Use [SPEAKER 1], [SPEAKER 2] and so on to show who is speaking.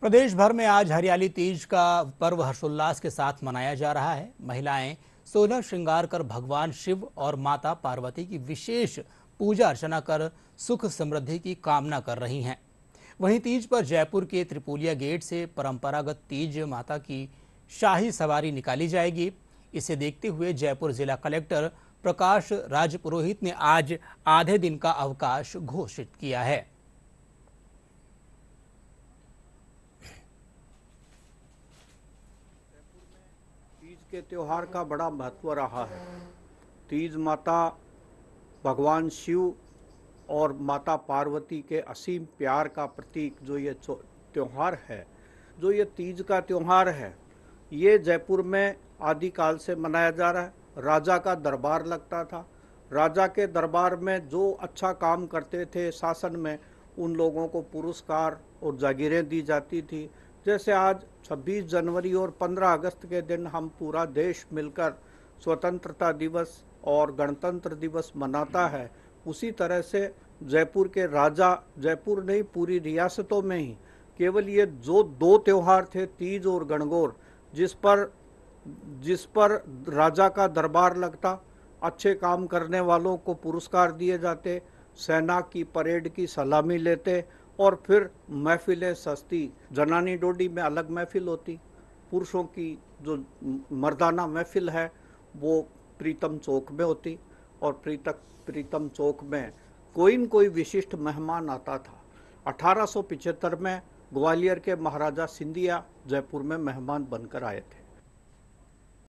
[SPEAKER 1] प्रदेश भर में आज हरियाली तीज का पर्व हर्षोल्लास के साथ मनाया जा रहा है महिलाएं सोलह श्रृंगार कर भगवान शिव और माता पार्वती की विशेष पूजा अर्चना कर सुख समृद्धि की कामना कर रही हैं वहीं तीज पर जयपुर के त्रिपुलिया गेट से परंपरागत तीज माता की शाही सवारी निकाली जाएगी इसे देखते हुए जयपुर जिला कलेक्टर प्रकाश राजपुरोहित ने आज आधे दिन का अवकाश घोषित किया है
[SPEAKER 2] के त्यौहार का बड़ा महत्व रहा है तीज माता भगवान शिव और माता पार्वती के असीम प्यार का प्रतीक जो ये त्यौहार है जो ये तीज का त्यौहार है ये जयपुर में आदिकाल से मनाया जा रहा है राजा का दरबार लगता था राजा के दरबार में जो अच्छा काम करते थे शासन में उन लोगों को पुरस्कार और जागीरें दी जाती थी जैसे आज 26 जनवरी और 15 अगस्त के दिन हम पूरा देश मिलकर स्वतंत्रता दिवस और गणतंत्र दिवस मनाता है उसी तरह से जयपुर के राजा जयपुर नहीं पूरी रियासतों में ही केवल ये जो दो त्यौहार थे तीज और गणगौर जिस पर जिस पर राजा का दरबार लगता अच्छे काम करने वालों को पुरस्कार दिए जाते सेना की परेड की सलामी लेते और फिर महफिलें सस्ती जनानी डोडी में अलग महफिल होती पुरुषों की जो मर्दाना महफिल है वो प्रीतम चौक में होती और प्रीतक प्रीतम चौक में कोई न कोई विशिष्ट मेहमान आता था अठारह में ग्वालियर के महाराजा सिंधिया जयपुर में मेहमान बनकर आए थे